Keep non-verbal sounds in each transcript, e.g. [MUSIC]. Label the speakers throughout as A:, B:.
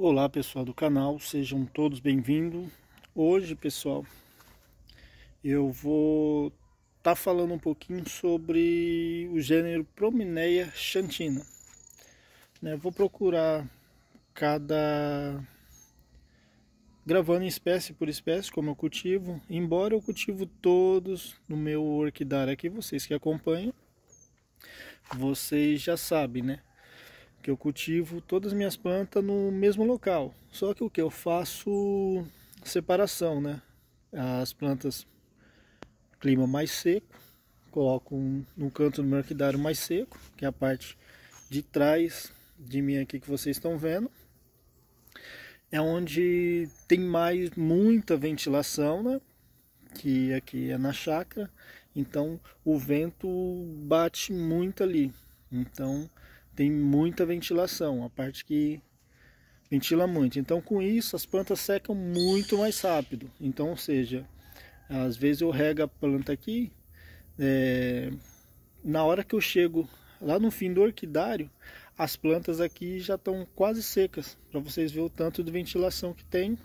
A: Olá pessoal do canal, sejam todos bem-vindos. Hoje, pessoal, eu vou estar tá falando um pouquinho sobre o gênero Promineia chantina. Né, vou procurar cada gravando espécie por espécie como eu cultivo, embora eu cultivo todos no meu orquidário aqui, vocês que acompanham, vocês já sabem, né? que eu cultivo todas as minhas plantas no mesmo local. Só que o que eu faço separação, né? As plantas clima mais seco, coloco um, no canto do meu orquidário mais seco, que é a parte de trás de mim aqui que vocês estão vendo. É onde tem mais muita ventilação, né? Que aqui é na chácara, então o vento bate muito ali. Então tem muita ventilação, a parte que ventila muito. Então, com isso, as plantas secam muito mais rápido. Então, ou seja, às vezes eu rego a planta aqui, é, na hora que eu chego lá no fim do orquidário, as plantas aqui já estão quase secas, para vocês verem o tanto de ventilação que tem.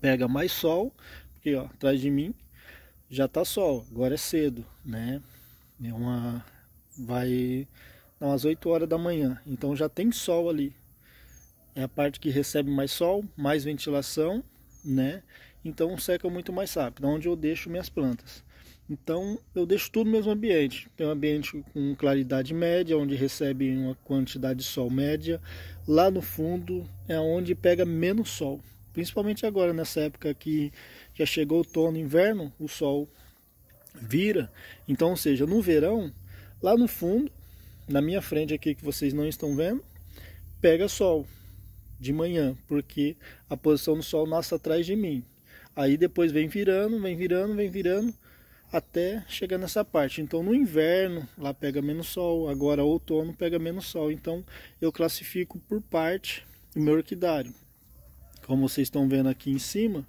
A: Pega mais sol, porque ó, atrás de mim já tá sol, agora é cedo, né? É uma vai então, às 8 horas da manhã. Então já tem sol ali. É a parte que recebe mais sol, mais ventilação, né? Então seca muito mais rápido. Onde eu deixo minhas plantas. Então eu deixo tudo no mesmo ambiente. Tem um ambiente com claridade média, onde recebe uma quantidade de sol média. Lá no fundo é onde pega menos sol. Principalmente agora, nessa época que já chegou outono, inverno, o sol vira. Então, ou seja, no verão, lá no fundo na minha frente aqui que vocês não estão vendo, pega sol de manhã, porque a posição do sol nasce atrás de mim. Aí depois vem virando, vem virando, vem virando até chegar nessa parte. Então no inverno lá pega menos sol, agora outono pega menos sol. Então eu classifico por parte o meu orquidário. Como vocês estão vendo aqui em cima,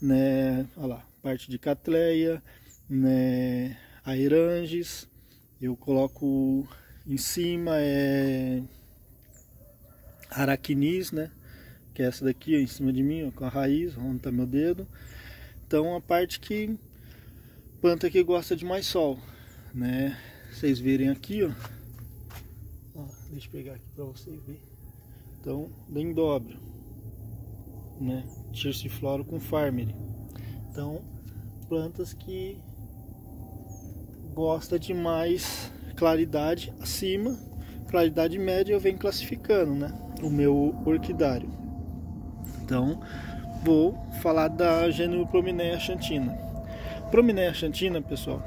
A: né, olha lá, parte de catleia, né, A aeranges, eu coloco em cima é aracnis, né? Que é essa daqui ó, em cima de mim, ó, com a raiz, onde tá meu dedo. Então a parte que planta que gosta de mais sol, né? Vocês verem aqui, ó. ó deixa eu pegar aqui para vocês verem. Então, bem dobro, né? Tircifloro com farmere. Então, plantas que gosta de mais claridade acima, claridade média eu venho classificando, né? O meu orquidário. Então, vou falar da gênero Promineia chantina. Promineia chantina, pessoal,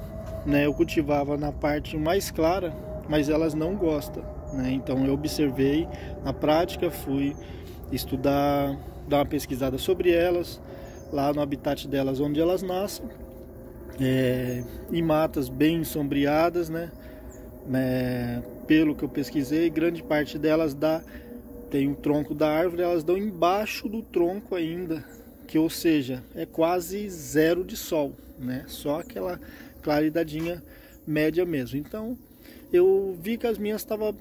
A: né, eu cultivava na parte mais clara, mas elas não gostam, né? Então eu observei na prática, fui estudar, dar uma pesquisada sobre elas, lá no habitat delas onde elas nascem é, em matas bem sombreadas, né? É, pelo que eu pesquisei, grande parte delas dá tem o tronco da árvore, elas dão embaixo do tronco ainda, que ou seja, é quase zero de sol, né? Só aquela claridadinha média mesmo. Então, eu vi que as minhas estava,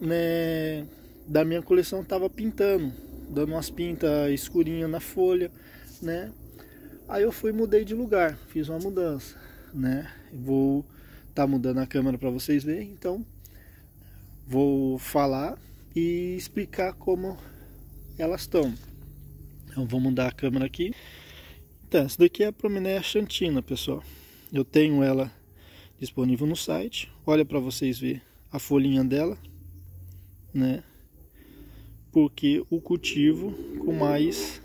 A: né, da minha coleção estava pintando, dando umas pintas escurinhas na folha, né? Aí eu fui mudei de lugar, fiz uma mudança, né? Vou tá mudando a câmera para vocês verem, então vou falar e explicar como elas estão. Então vou mudar a câmera aqui. Então, essa daqui é a Promeneia Chantina, pessoal. Eu tenho ela disponível no site. Olha para vocês ver a folhinha dela, né? Porque o cultivo com mais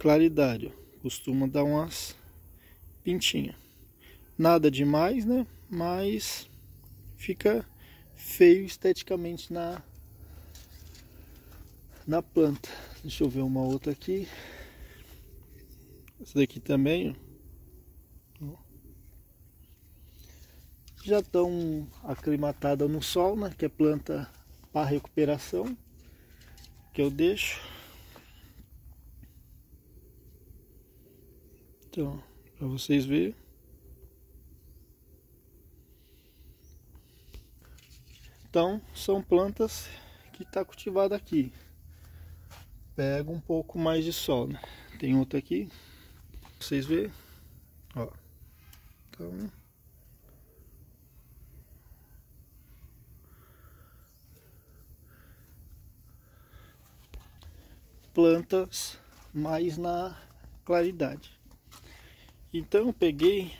A: claridade. Costuma dar umas pintinhas. Nada demais, né? Mas fica feio esteticamente na, na planta. Deixa eu ver uma outra aqui. Essa daqui também, ó. Já estão aclimatada no sol, né? Que é planta para recuperação que eu deixo. Então, para vocês verem. Então, são plantas que está cultivada aqui. Pega um pouco mais de sol, né? Tem outra aqui. Pra vocês verem. Ó. Então, plantas mais na claridade. Então peguei,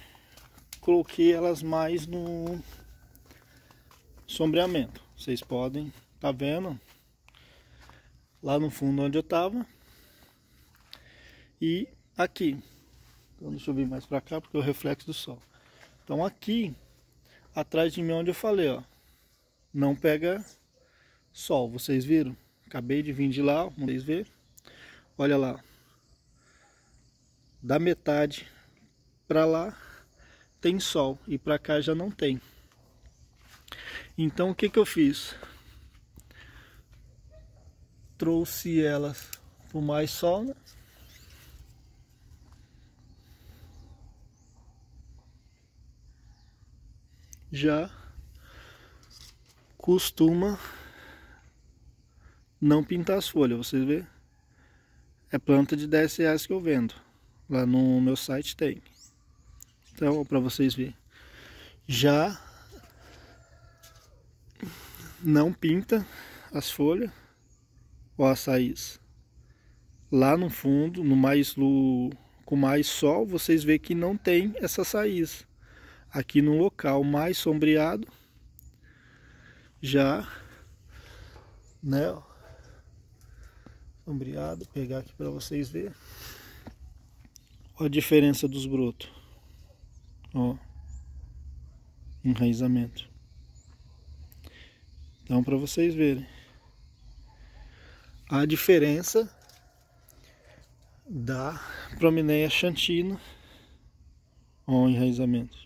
A: coloquei elas mais no sombreamento. Vocês podem, tá vendo? Lá no fundo onde eu tava. E aqui. Então deixa eu vir mais para cá porque é o reflexo do sol. Então aqui, atrás de mim onde eu falei, ó. Não pega sol, vocês viram? Acabei de vir de lá, vocês ver. Olha lá. Da metade para lá tem sol e para cá já não tem. Então o que, que eu fiz? Trouxe elas por mais sol, né? Já costuma não pintar as folhas, vocês vê? É planta de 10 reais que eu vendo. Lá no meu site tem. Então, para vocês verem. Já não pinta as folhas ou as raízes. Lá no fundo, no mais no, com mais sol, vocês vê que não tem essa raízes. Aqui no local mais sombreado, já, né, ó, sombreado, pegar aqui para vocês ver a diferença dos brotos. Ó. Enraizamento. Então, para vocês verem. A diferença da Promineia chantina ao enraizamento.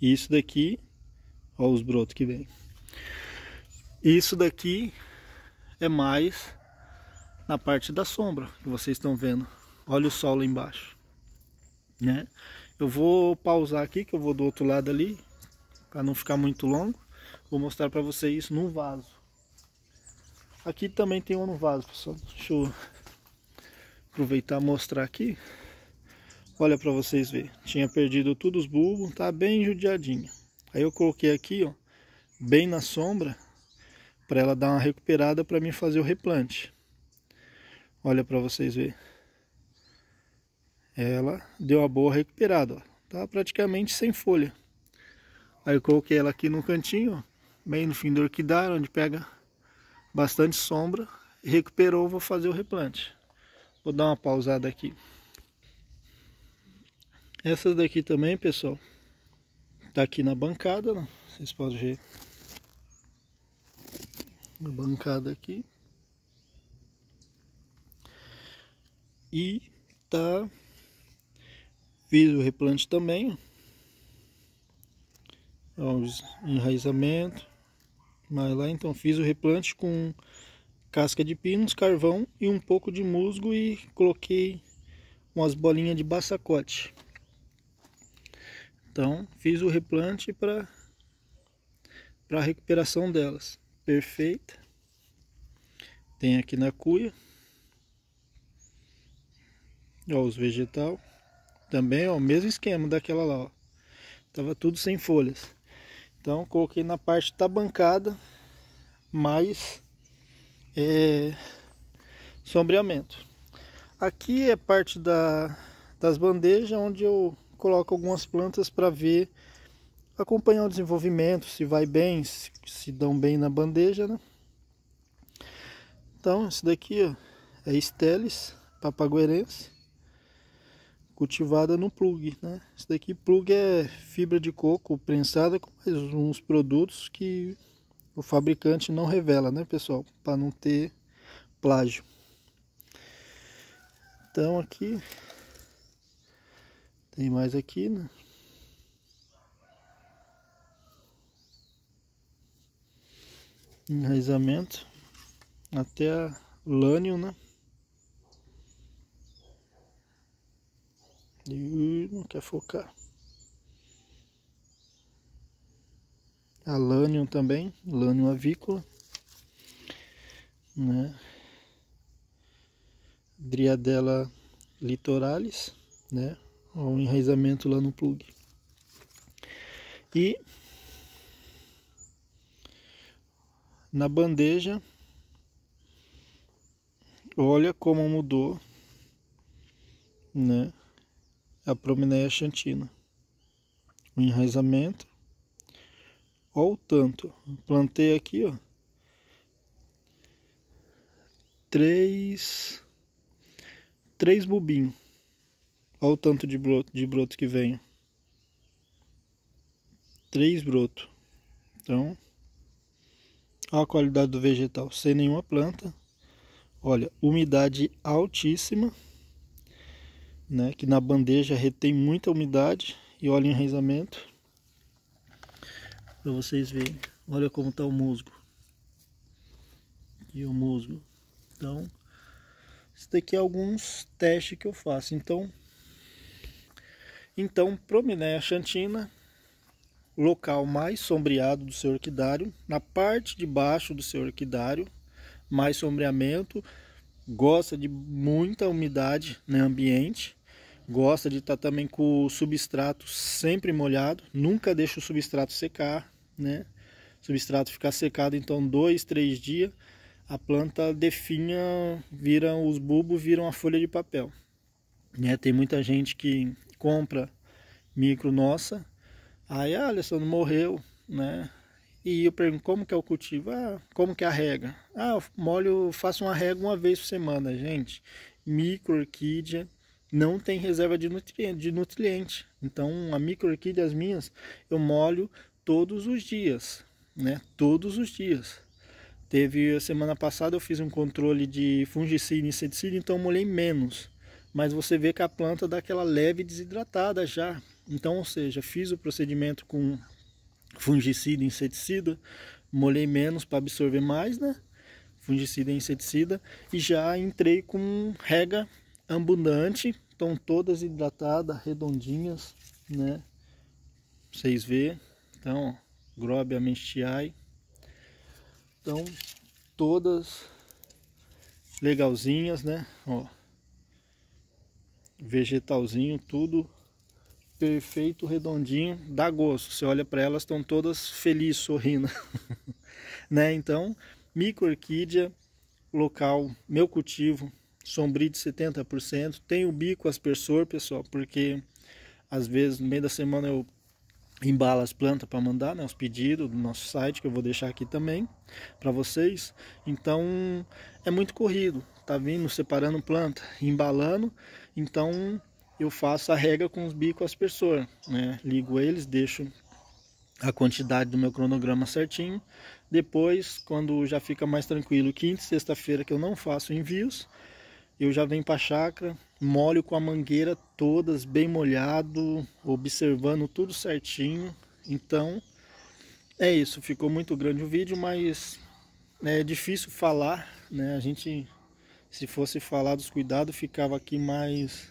A: Isso daqui, olha os brotos que vem. Isso daqui é mais na parte da sombra que vocês estão vendo. Olha o sol lá embaixo, né? Eu vou pausar aqui, que eu vou do outro lado ali, para não ficar muito longo. Vou mostrar para vocês no vaso. Aqui também tem um no vaso, pessoal. Deixa eu aproveitar e mostrar aqui. Olha para vocês verem. Tinha perdido todos os bulbos, tá bem judiadinho. Aí eu coloquei aqui, ó, bem na sombra, para ela dar uma recuperada para mim fazer o replante. Olha para vocês verem. Ela deu uma boa recuperada, ó. Tá praticamente sem folha. Aí eu coloquei ela aqui no cantinho, bem no fim do orquidário, onde pega bastante sombra. Recuperou, vou fazer o replante. Vou dar uma pausada aqui. Essas daqui também, pessoal, tá aqui na bancada, né? vocês podem ver. Na bancada aqui. E tá Fiz o replante também. Ó, é enraizamento. Mas lá então fiz o replante com casca de pinos, carvão e um pouco de musgo e coloquei umas bolinhas de baçacote. Então fiz o replante para para recuperação delas. Perfeita. Tem aqui na cuia. Ó, os vegetal. Também, ó, é o mesmo esquema daquela lá, ó. Tava tudo sem folhas. Então, coloquei na parte da bancada, mais é, sombreamento. Aqui é parte da, das bandejas, onde eu coloco algumas plantas para ver, acompanhar o desenvolvimento, se vai bem, se, se dão bem na bandeja, né? Então, esse daqui ó, é Estelis papaguerense cultivada no plug, né? Isso daqui plug é fibra de coco prensada com mais uns produtos que o fabricante não revela, né, pessoal, para não ter plágio. Então aqui tem mais aqui, né? Enraizamento até a lânio, né? não quer focar. Alanium também, Lanium avícola, né? Driadela litoralis, né? Ó, um enraizamento lá no plug. E na bandeja, olha como mudou, né? a promeneia xantina. O enraizamento. Olha o tanto. Plantei aqui, ó. Três. Três bobinhos. Olha o tanto de broto, de broto que vem. Três broto Então, olha a qualidade do vegetal. Sem nenhuma planta. Olha, umidade altíssima né, que na bandeja retém muita umidade e olha o enraizamento para vocês verem. Olha como está o musgo. E o musgo. Então, isso daqui é alguns testes que eu faço. Então, então Promineia chantina, local mais sombreado do seu orquidário, na parte de baixo do seu orquidário, mais sombreamento, gosta de muita umidade no né, ambiente, gosta de estar tá também com o substrato sempre molhado, nunca deixa o substrato secar, né? O substrato ficar secado então dois, três dias, a planta definha, vira os bulbos, viram a folha de papel. Né? Tem muita gente que compra micro nossa, aí ah, Alisson morreu, né? E eu pergunto como que é o cultivo? Ah, como que é a rega? Ah, molho, faço uma rega uma vez por semana, gente. Microorquídea não tem reserva de nutriente, de nutriente. Então, a microorquídea as minhas, eu molho todos os dias, né? Todos os dias. Teve a semana passada eu fiz um controle de fungicida e inseticida, então molhei menos. Mas você vê que a planta dá aquela leve desidratada já. Então, ou seja, fiz o procedimento com fungicida, inseticida, molhei menos para absorver mais, né? Fungicida e inseticida e já entrei com rega abundante, estão todas hidratadas, redondinhas, né? Vocês vê, então, grobe amestiai. Então, todas legalzinhas, né? Ó. Vegetalzinho tudo perfeito, redondinho, dá gosto. Você olha para elas, estão todas felizes, sorrindo. [LAUGHS] né? Então, orquídea local, meu cultivo, sombrio de 70%. Tem o bico aspersor, pessoal, porque às vezes no meio da semana eu embalo as plantas para mandar, né, os pedidos do nosso site, que eu vou deixar aqui também para vocês. Então, é muito corrido, tá vindo separando planta, embalando. Então, eu faço a rega com os bicos aspersor, né? Ligo eles, deixo a quantidade do meu cronograma certinho. Depois, quando já fica mais tranquilo, quinta e sexta-feira que eu não faço envios, eu já venho para a chácara, molho com a mangueira todas bem molhado, observando tudo certinho. Então, é isso, ficou muito grande o vídeo, mas é difícil falar, né? A gente se fosse falar dos cuidados, ficava aqui mais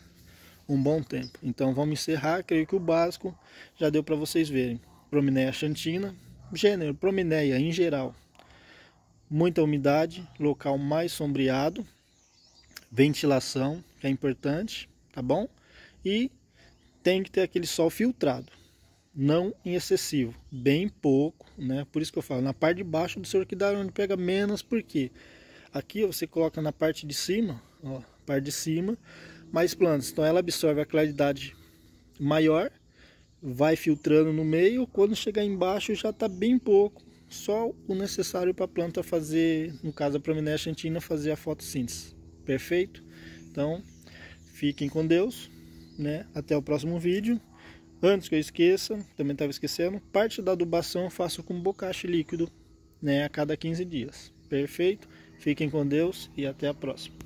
A: um bom tempo. Então vamos encerrar, creio que o básico já deu para vocês verem. Promineia xantina, gênero Promineia em geral. Muita umidade, local mais sombreado, ventilação, que é importante, tá bom? E tem que ter aquele sol filtrado, não em excessivo, bem pouco, né? Por isso que eu falo, na parte de baixo do seu orquidário é onde pega menos, porque aqui você coloca na parte de cima, ó, parte de cima, mais plantas. Então ela absorve a claridade maior, vai filtrando no meio, quando chegar embaixo já está bem pouco, só o necessário para a planta fazer, no caso a Prominea antina, fazer a fotossíntese. Perfeito? Então, fiquem com Deus, né? Até o próximo vídeo. Antes que eu esqueça, também estava esquecendo, parte da adubação eu faço com bocache líquido, né, a cada 15 dias. Perfeito? Fiquem com Deus e até a próxima.